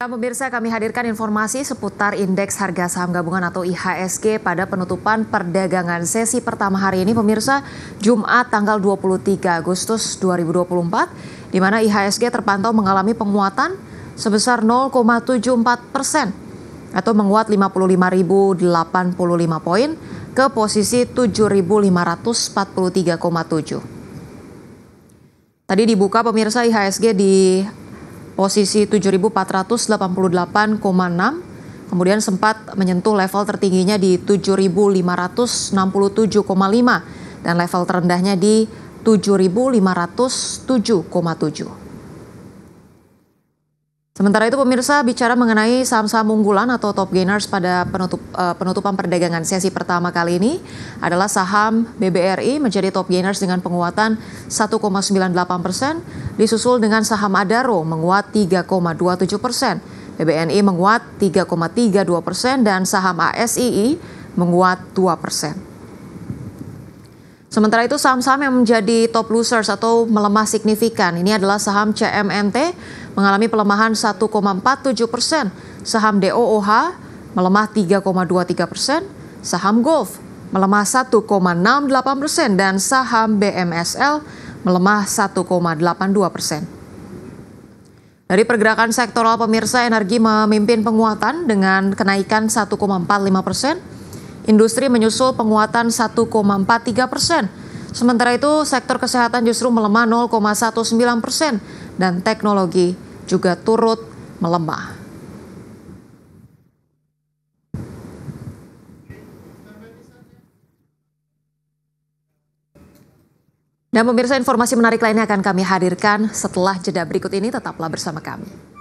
Nah, pemirsa kami hadirkan informasi seputar indeks harga saham gabungan atau IHSG pada penutupan perdagangan sesi pertama hari ini pemirsa Jumat tanggal 23 Agustus 2024 di mana IHSG terpantau mengalami penguatan sebesar 0,74 persen atau menguat 55.085 poin ke posisi 7.543,7. Tadi dibuka pemirsa IHSG di posisi 7.488,6 kemudian sempat menyentuh level tertingginya di 7.567,5 dan level terendahnya di 7.507,7. Sementara itu pemirsa bicara mengenai saham-saham unggulan atau top gainers pada penutup, eh, penutupan perdagangan sesi pertama kali ini adalah saham BBRI menjadi top gainers dengan penguatan 1,98 persen, disusul dengan saham Adaro menguat 3,27 persen, BBNI menguat 3,32 persen, dan saham ASII menguat 2 persen. Sementara itu saham-saham yang menjadi top losers atau melemah signifikan ini adalah saham CMNT mengalami pelemahan 1,47 persen, saham DOOH melemah 3,23 persen, saham Golf melemah 1,68 persen dan saham BMSL melemah 1,82 persen. Dari pergerakan sektoral pemirsa energi memimpin penguatan dengan kenaikan 1,45 persen. Industri menyusul penguatan 1,43 persen. Sementara itu, sektor kesehatan justru melemah 0,19 persen dan teknologi juga turut melemah. Dan pemirsa informasi menarik lainnya akan kami hadirkan setelah jeda berikut ini tetaplah bersama kami.